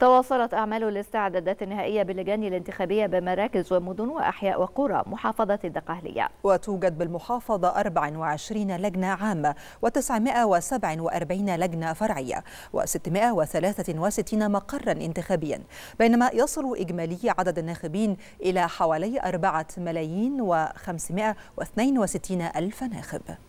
تواصلت أعمال الاستعدادات النهائية باللجان الانتخابية بمراكز ومدن وأحياء وقرى محافظة الدقهلية وتوجد بالمحافظة 24 لجنة عامة و947 لجنة فرعية و663 مقرا انتخابيا بينما يصل إجمالي عدد الناخبين إلى حوالي 4 ملايين و562 ألف ناخب